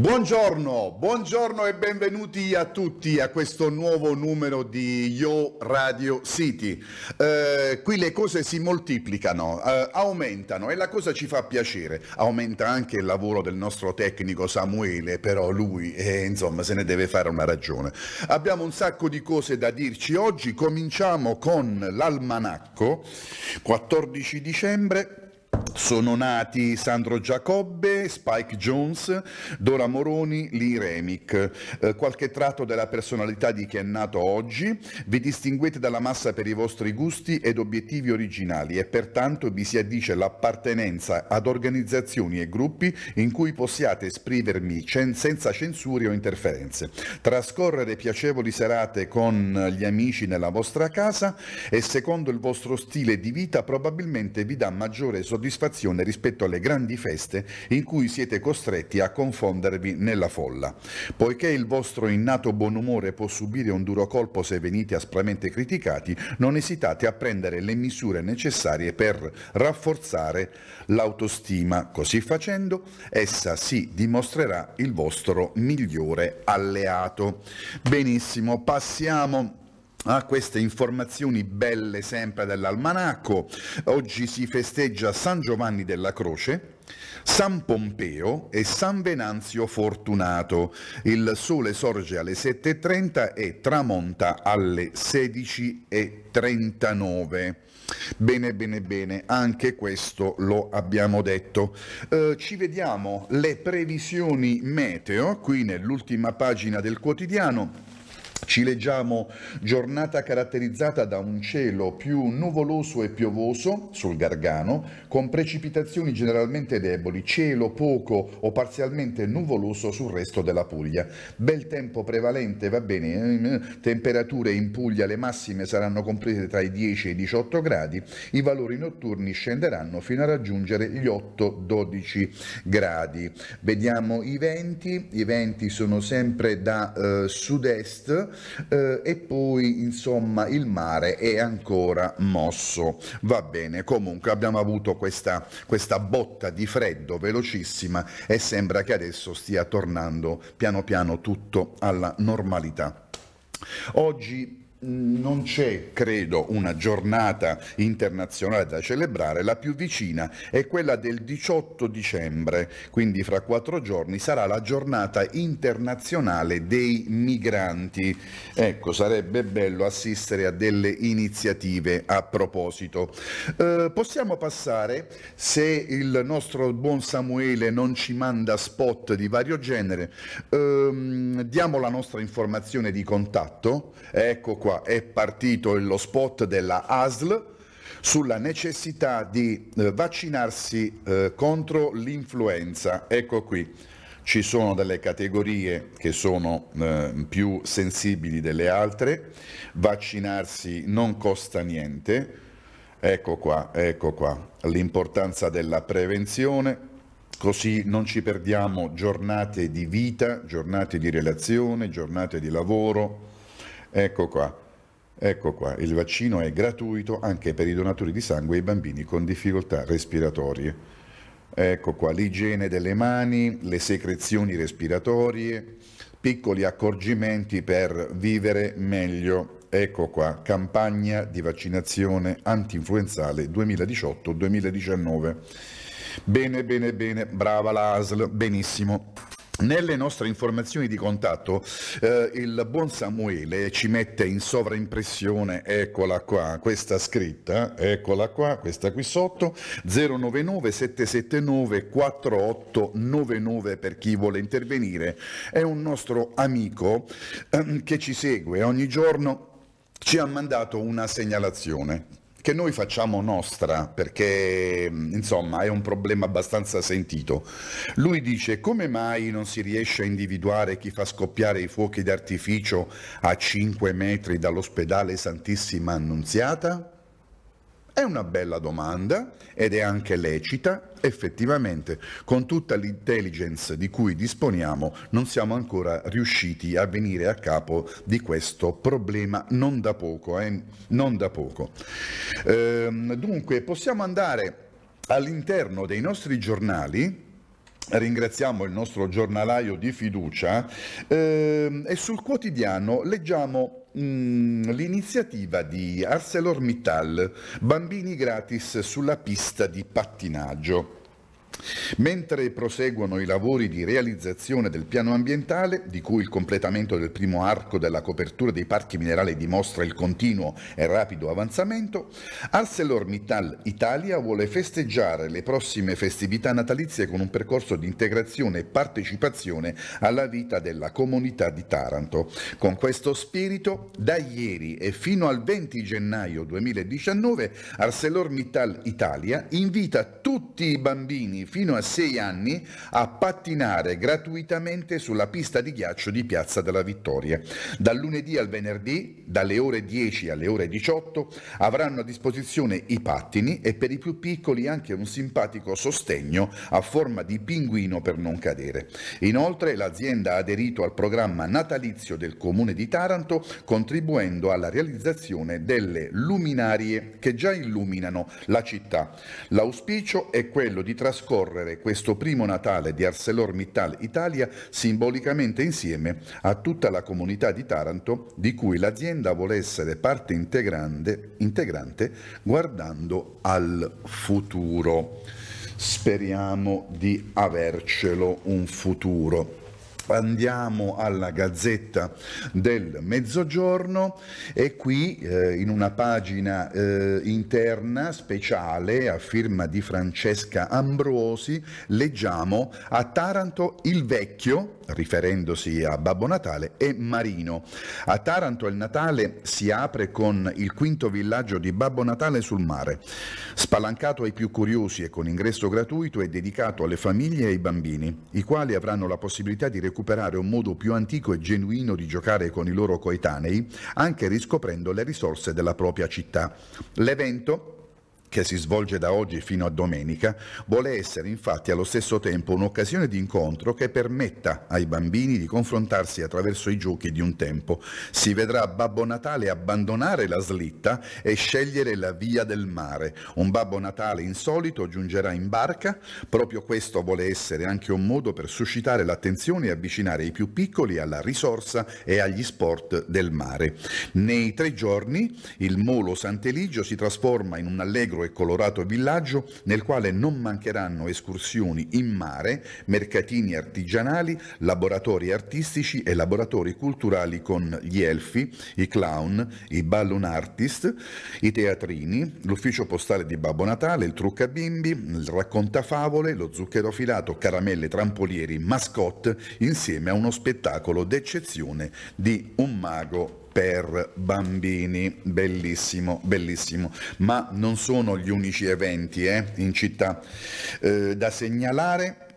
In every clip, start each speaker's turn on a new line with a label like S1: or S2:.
S1: Buongiorno, buongiorno e benvenuti a tutti a questo nuovo numero di Yo Radio City. Eh, qui le cose si moltiplicano, eh, aumentano e la cosa ci fa piacere. Aumenta anche il lavoro del nostro tecnico Samuele, però lui eh, insomma se ne deve fare una ragione. Abbiamo un sacco di cose da dirci oggi, cominciamo con l'almanacco, 14 dicembre sono nati Sandro Giacobbe, Spike Jones, Dora Moroni, Lee Remick. Eh, qualche tratto della personalità di chi è nato oggi. Vi distinguete dalla massa per i vostri gusti ed obiettivi originali e pertanto vi si addice l'appartenenza ad organizzazioni e gruppi in cui possiate esprimermi cen- senza censure o interferenze. Trascorrere piacevoli serate con gli amici nella vostra casa e secondo il vostro stile di vita probabilmente vi dà maggiore soddisfazione soddisfazione rispetto alle grandi feste in cui siete costretti a confondervi nella folla. Poiché il vostro innato buon umore può subire un duro colpo se venite aspramente criticati, non esitate a prendere le misure necessarie per rafforzare l'autostima. Così facendo, essa si dimostrerà il vostro migliore alleato. Benissimo, passiamo Ah, queste informazioni belle sempre dell'almanacco. Oggi si festeggia San Giovanni della Croce, San Pompeo e San Venanzio Fortunato. Il sole sorge alle 7.30 e tramonta alle 16.39. Bene, bene, bene, anche questo lo abbiamo detto. Eh, ci vediamo le previsioni meteo qui nell'ultima pagina del quotidiano ci leggiamo giornata caratterizzata da un cielo più nuvoloso e piovoso sul Gargano, con precipitazioni generalmente deboli, cielo poco o parzialmente nuvoloso sul resto della Puglia. Bel tempo prevalente, va bene, ehm, temperature in Puglia le massime saranno comprese tra i 10 e i 18 gradi, i valori notturni scenderanno fino a raggiungere gli 8-12 gradi. Vediamo i venti, i venti sono sempre da eh, sud-est, eh, e poi insomma il mare è ancora mosso. Va bene, comunque abbiamo avuto questa, questa botta di freddo velocissima e sembra che adesso stia tornando piano piano tutto alla normalità. Oggi non c'è, credo, una giornata internazionale da celebrare, la più vicina è quella del 18 dicembre, quindi fra quattro giorni sarà la giornata internazionale dei migranti. Ecco, sarebbe bello assistere a delle iniziative a proposito. Eh, possiamo passare, se il nostro buon Samuele non ci manda spot di vario genere, ehm, diamo la nostra informazione di contatto, ecco qua acqua è partito lo spot della ASL sulla necessità di eh, vaccinarsi eh, contro l'influenza. Ecco qui, ci sono delle categorie che sono eh, più sensibili delle altre, vaccinarsi non costa niente, ecco qua, ecco qua, l'importanza della prevenzione, così non ci perdiamo giornate di vita, giornate di relazione, giornate di lavoro, Ecco qua, ecco qua, il vaccino è gratuito anche per i donatori di sangue e i bambini con difficoltà respiratorie. Ecco qua, l'igiene delle mani, le secrezioni respiratorie, piccoli accorgimenti per vivere meglio. Ecco qua, campagna di vaccinazione antinfluenzale 2018-2019. Bene, bene, bene, brava la ASL, benissimo. Nelle nostre informazioni di contatto eh, il buon Samuele ci mette in sovraimpressione, eccola qua, questa scritta, eccola qua, questa qui sotto, 099 779 4899 per chi vuole intervenire. È un nostro amico eh, che ci segue ogni giorno, ci ha mandato una segnalazione che noi facciamo nostra perché mm, insomma è un problema abbastanza sentito. Lui dice come mai non si riesce a individuare chi fa scoppiare i fuochi d'artificio a 5 metri dall'ospedale Santissima Annunziata? È una bella domanda ed è anche lecita, effettivamente con tutta l'intelligence di cui disponiamo non siamo ancora riusciti a venire a capo di questo problema non da poco. Eh? Non da poco. Ehm, dunque possiamo andare all'interno dei nostri giornali ringraziamo il nostro giornalaio di fiducia eh, e sul quotidiano leggiamo Mm, l'iniziativa di ArcelorMittal, bambini gratis sulla pista di pattinaggio. Mentre proseguono i lavori di realizzazione del piano ambientale, di cui il completamento del primo arco della copertura dei parchi minerali dimostra il continuo e rapido avanzamento, ArcelorMittal Italia vuole festeggiare le prossime festività natalizie con un percorso di integrazione e partecipazione alla vita della comunità di Taranto. Con questo spirito, da ieri e fino al 20 gennaio 2019, ArcelorMittal Italia invita tutti i bambini fino a sei anni a pattinare gratuitamente sulla pista di ghiaccio di Piazza della Vittoria. Dal lunedì al venerdì, dalle ore 10 alle ore 18, avranno a disposizione i pattini e per i più piccoli anche un simpatico sostegno a forma di pinguino per non cadere. Inoltre l'azienda ha aderito al programma natalizio del Comune di Taranto contribuendo alla realizzazione delle luminarie che già illuminano la città. L'auspicio è quello di trascorrere trascorrere questo primo Natale di ArcelorMittal Italia simbolicamente insieme a tutta la comunità di Taranto di cui l'azienda vuole essere parte integrante guardando al futuro. Speriamo di avercelo un futuro. Andiamo alla Gazzetta del Mezzogiorno e qui eh, in una pagina eh, interna speciale a firma di Francesca Ambrosi leggiamo a Taranto il vecchio riferendosi a Babbo Natale, e Marino. A Taranto il Natale si apre con il quinto villaggio di Babbo Natale sul mare, spalancato ai più curiosi e con ingresso gratuito è dedicato alle famiglie e ai bambini, i quali avranno la possibilità di recuperare un modo più antico e genuino di giocare con i loro coetanei, anche riscoprendo le risorse della propria città. L'evento che si svolge da oggi fino a domenica, vuole essere infatti allo stesso tempo un'occasione di incontro che permetta ai bambini di confrontarsi attraverso i giochi di un tempo. Si vedrà Babbo Natale abbandonare la slitta e scegliere la via del mare. Un Babbo Natale insolito giungerà in barca, proprio questo vuole essere anche un modo per suscitare l'attenzione e avvicinare i più piccoli alla risorsa e agli sport del mare. Nei tre giorni il Molo Sant'Eligio si trasforma in un allegro sacro e colorato villaggio nel quale non mancheranno escursioni in mare, mercatini artigianali, laboratori artistici e laboratori culturali con gli elfi, i clown, i balloon artist, i teatrini, l'ufficio postale di Babbo Natale, il trucca bimbi, il favole, lo zucchero filato, caramelle, trampolieri, mascotte, insieme a uno spettacolo d'eccezione di un mago per bambini, bellissimo, bellissimo. Ma non sono gli unici eventi eh, in città eh, da segnalare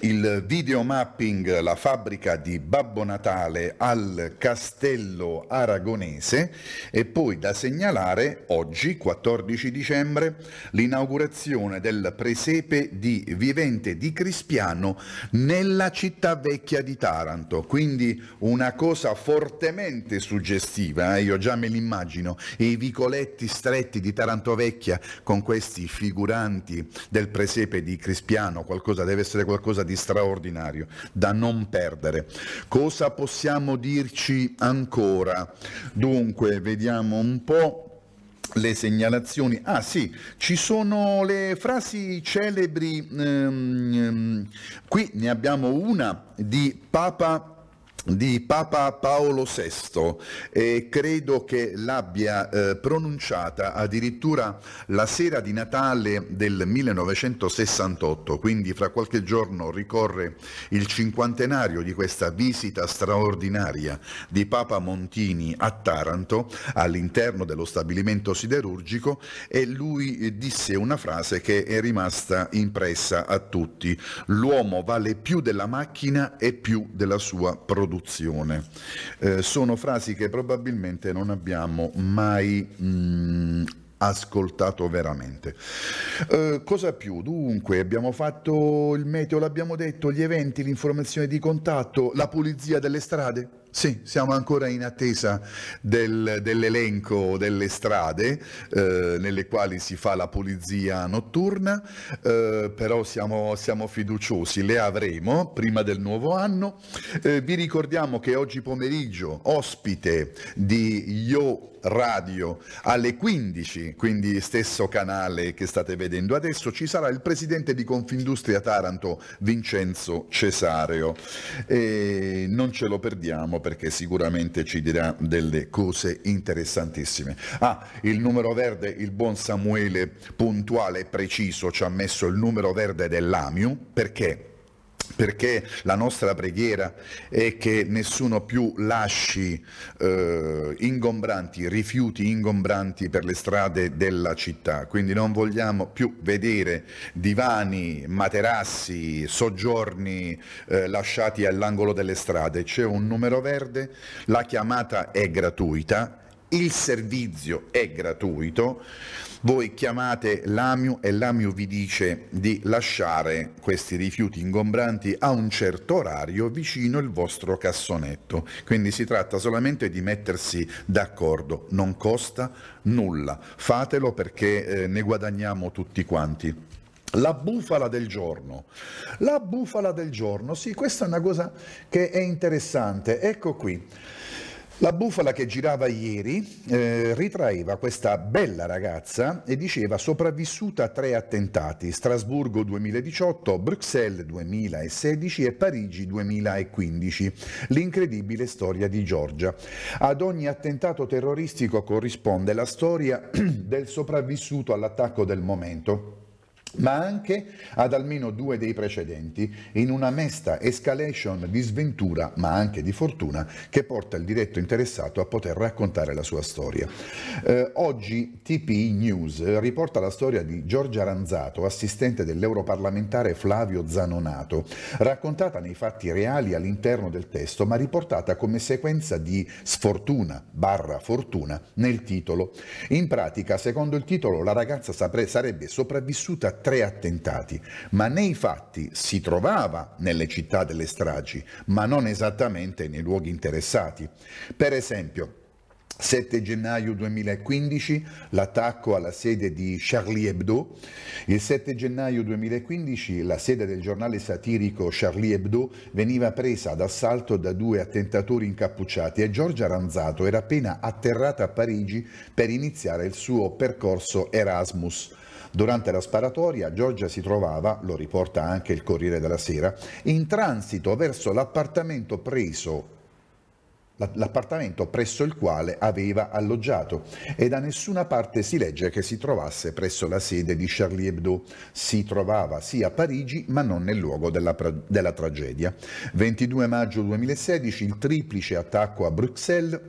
S1: il videomapping La fabbrica di Babbo Natale al Castello Aragonese e poi da segnalare oggi 14 dicembre l'inaugurazione del presepe di Vivente di Crispiano nella città vecchia di Taranto, quindi una cosa fortemente suggestiva, eh? io già me l'immagino, i vicoletti stretti di Taranto Vecchia con questi figuranti del presepe di Crispiano, qualcosa deve essere qualcosa di di straordinario, da non perdere. Cosa possiamo dirci ancora? Dunque, vediamo un po' le segnalazioni. Ah sì, ci sono le frasi celebri, ehm, ehm qui ne abbiamo una di Papa di Papa Paolo VI e credo che l'abbia eh, pronunciata addirittura la sera di Natale del 1968, quindi fra qualche giorno ricorre il cinquantenario di questa visita straordinaria di Papa Montini a Taranto all'interno dello stabilimento siderurgico e lui disse una frase che è rimasta impressa a tutti, l'uomo vale più della macchina e più della sua produzione produzione. Eh, sono frasi che probabilmente non abbiamo mai mh, mm, ascoltato veramente. Eh, cosa più? Dunque, abbiamo fatto il meteo, l'abbiamo detto, gli eventi, l'informazione di contatto, la pulizia delle strade. Sì, siamo ancora in attesa del, dell'elenco delle strade eh, nelle quali si fa la pulizia notturna, eh, però siamo, siamo, fiduciosi, le avremo prima del nuovo anno. Eh, vi ricordiamo che oggi pomeriggio ospite di Yo Radio alle 15, quindi stesso canale che state vedendo adesso, ci sarà il presidente di Confindustria Taranto, Vincenzo Cesareo. E non ce lo perdiamo perché sicuramente ci dirà delle cose interessantissime. Ah, il numero verde, il buon Samuele puntuale e preciso ci ha messo il numero verde dell'AMIU perché perché la nostra preghiera è che nessuno più lasci eh, ingombranti, rifiuti ingombranti per le strade della città, quindi non vogliamo più vedere divani, materassi, soggiorni eh, lasciati all'angolo delle strade, c'è un numero verde, la chiamata è gratuita il servizio è gratuito, voi chiamate l'AMIU e l'AMIU vi dice di lasciare questi rifiuti ingombranti a un certo orario vicino il vostro cassonetto, quindi si tratta solamente di mettersi d'accordo, non costa nulla, fatelo perché eh, ne guadagniamo tutti quanti. La bufala del giorno. La bufala del giorno, sì, questa è una cosa che è interessante. Ecco qui. La bufala che girava ieri eh, ritraeva questa bella ragazza e diceva sopravvissuta a tre attentati, Strasburgo 2018, Bruxelles 2016 e Parigi 2015, l'incredibile storia di Giorgia. Ad ogni attentato terroristico corrisponde la storia del sopravvissuto all'attacco del momento ma anche ad almeno due dei precedenti, in una mesta escalation di sventura, ma anche di fortuna, che porta il diretto interessato a poter raccontare la sua storia. Eh, oggi TPI News riporta la storia di Giorgia Ranzato, assistente dell'europarlamentare Flavio Zanonato, raccontata nei fatti reali all'interno del testo, ma riportata come sequenza di sfortuna barra fortuna nel titolo. In pratica, secondo il titolo, la ragazza sapre- sarebbe sopravvissuta a tre attentati, ma nei fatti si trovava nelle città delle stragi, ma non esattamente nei luoghi interessati. Per esempio, 7 gennaio 2015 l'attacco alla sede di Charlie Hebdo. Il 7 gennaio 2015 la sede del giornale satirico Charlie Hebdo veniva presa d'assalto da due attentatori incappucciati e Giorgia Ranzato era appena atterrata a Parigi per iniziare il suo percorso Erasmus. Durante la sparatoria Giorgia si trovava, lo riporta anche il Corriere della Sera, in transito verso l'appartamento preso l'appartamento presso il quale aveva alloggiato e da nessuna parte si legge che si trovasse presso la sede di Charlie Hebdo. Si trovava sì a Parigi ma non nel luogo della, della tragedia. 22 maggio 2016 il triplice attacco a Bruxelles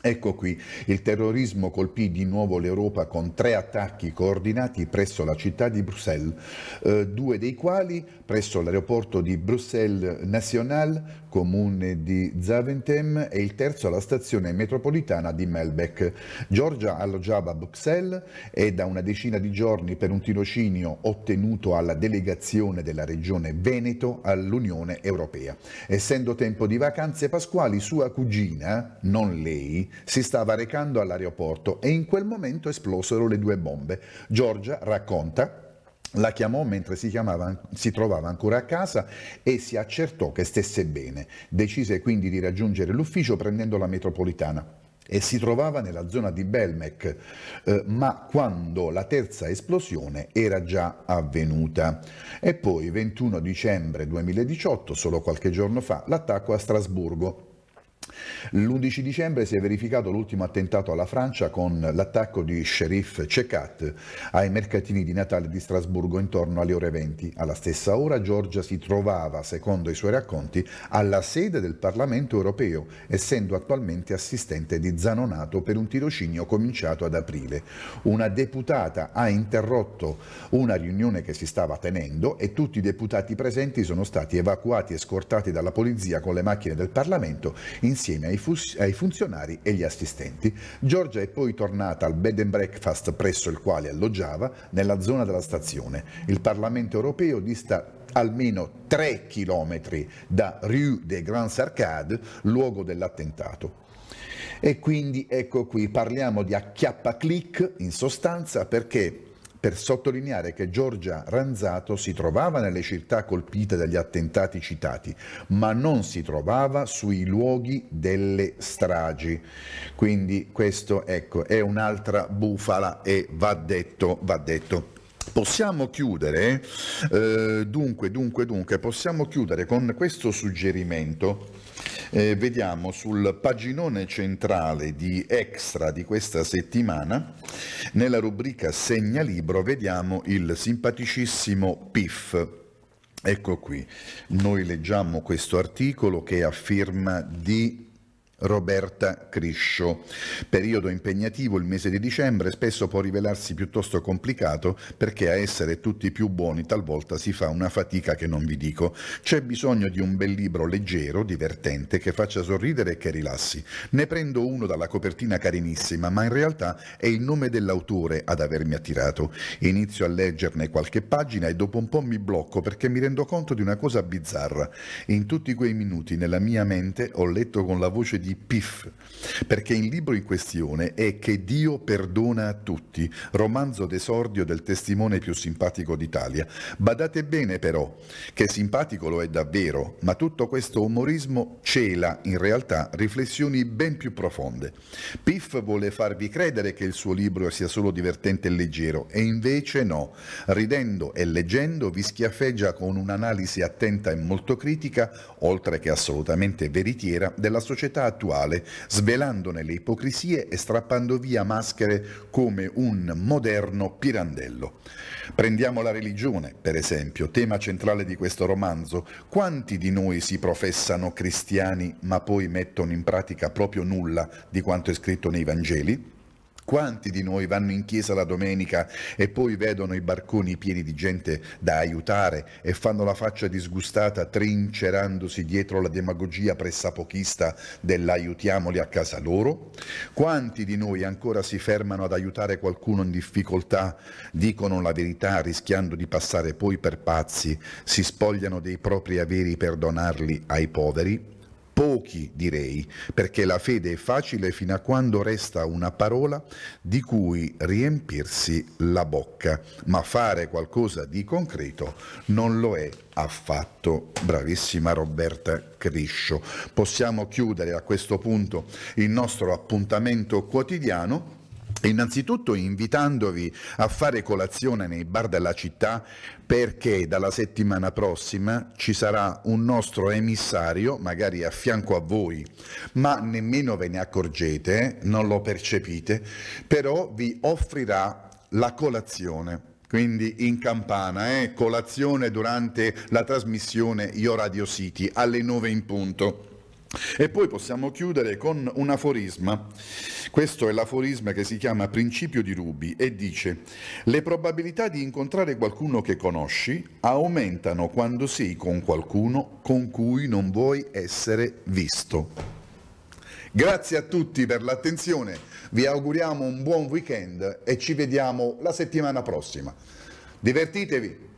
S1: Ecco qui, il terrorismo colpì di nuovo l'Europa con tre attacchi coordinati presso la città di Bruxelles, eh, due dei quali presso l'aeroporto di Bruxelles National, comune di Zaventem, e il terzo alla stazione metropolitana di Melbeck. Giorgia alloggiava a Bruxelles e da una decina di giorni per un tirocinio ottenuto alla delegazione della regione Veneto all'Unione Europea. Essendo tempo di vacanze pasquali, sua cugina, non lei, si stava recando all'aeroporto e in quel momento esplosero le due bombe. Giorgia racconta la chiamò mentre si, chiamava, si, trovava ancora a casa e si accertò che stesse bene. Decise quindi di raggiungere l'ufficio prendendo la metropolitana e si trovava nella zona di Belmec, eh, ma quando la terza esplosione era già avvenuta. E poi, 21 dicembre 2018, solo qualche giorno fa, l'attacco a Strasburgo, l'11 dicembre si è verificato l'ultimo attentato alla Francia con l'attacco di Sheriff Cekat ai mercatini di Natale di Strasburgo intorno alle ore 20. Alla stessa ora Giorgia si trovava, secondo i suoi racconti, alla sede del Parlamento europeo, essendo attualmente assistente di Zanonato per un tirocinio cominciato ad aprile. Una deputata ha interrotto una riunione che si stava tenendo e tutti i deputati presenti sono stati evacuati e scortati dalla polizia con le macchine del Parlamento in insieme ai, ai, funzionari e gli assistenti. Giorgia è poi tornata al bed and breakfast presso il quale alloggiava nella zona della stazione. Il Parlamento europeo dista almeno 3 chilometri da Rue des Grands Arcades, luogo dell'attentato. E quindi ecco qui, parliamo di acchiappa click in sostanza perché per sottolineare che Giorgia Ranzato si trovava nelle città colpite dagli attentati citati, ma non si trovava sui luoghi delle stragi. Quindi questo ecco, è un'altra bufala e va detto, va detto. Possiamo chiudere, eh, dunque, dunque, dunque, possiamo chiudere con questo suggerimento eh, vediamo sul paginone centrale di Extra di questa settimana, nella rubrica Segnalibro, vediamo il simpaticissimo PIF. Ecco qui, noi leggiamo questo articolo che è a firma di Roberta Criscio. Periodo impegnativo il mese di dicembre spesso può rivelarsi piuttosto complicato perché a essere tutti più buoni talvolta si fa una fatica che non vi dico. C'è bisogno di un bel libro leggero, divertente, che faccia sorridere e che rilassi. Ne prendo uno dalla copertina carinissima, ma in realtà è il nome dell'autore ad avermi attirato. Inizio a leggerne qualche pagina e dopo un po' mi blocco perché mi rendo conto di una cosa bizzarra. In tutti quei minuti nella mia mente ho letto con la voce di di Piff, perché il libro in questione è Che Dio perdona a tutti, romanzo d'esordio del testimone più simpatico d'Italia. Badate bene però che simpatico lo è davvero, ma tutto questo umorismo cela in realtà riflessioni ben più profonde. Piff vuole farvi credere che il suo libro sia solo divertente e leggero, e invece no. Ridendo e leggendo vi schiaffeggia con un'analisi attenta e molto critica, oltre che assolutamente veritiera, della società attuale attuale, svelandone le ipocrisie e strappando via maschere come un moderno pirandello. Prendiamo la religione, per esempio, tema centrale di questo romanzo. Quanti di noi si professano cristiani ma poi mettono in pratica proprio nulla di quanto è scritto nei Vangeli? Quanti di noi vanno in chiesa la domenica e poi vedono i barconi pieni di gente da aiutare e fanno la faccia disgustata trincerandosi dietro la demagogia pressapochista dell'aiutiamoli a casa loro? Quanti di noi ancora si fermano ad aiutare qualcuno in difficoltà, dicono la verità rischiando di passare poi per pazzi, si spogliano dei propri averi per donarli ai poveri? pochi direi, perché la fede è facile fino a quando resta una parola di cui riempirsi la bocca, ma fare qualcosa di concreto non lo è affatto. Bravissima Roberta Criscio. Possiamo chiudere a questo punto il nostro appuntamento quotidiano Innanzitutto invitandovi a fare colazione nei bar della città perché dalla settimana prossima ci sarà un nostro emissario, magari a fianco a voi, ma nemmeno ve ne accorgete, non lo percepite, però vi offrirà la colazione quindi in campana, eh? colazione durante la trasmissione Io Radio City alle 9 in punto. E poi possiamo chiudere con un aforisma. Questo è l'aforisma che si chiama Principio di Rubi e dice Le probabilità di incontrare qualcuno che conosci aumentano quando sei con qualcuno con cui non vuoi essere visto. Grazie a tutti per l'attenzione, vi auguriamo un buon weekend e ci vediamo la settimana prossima. Divertitevi!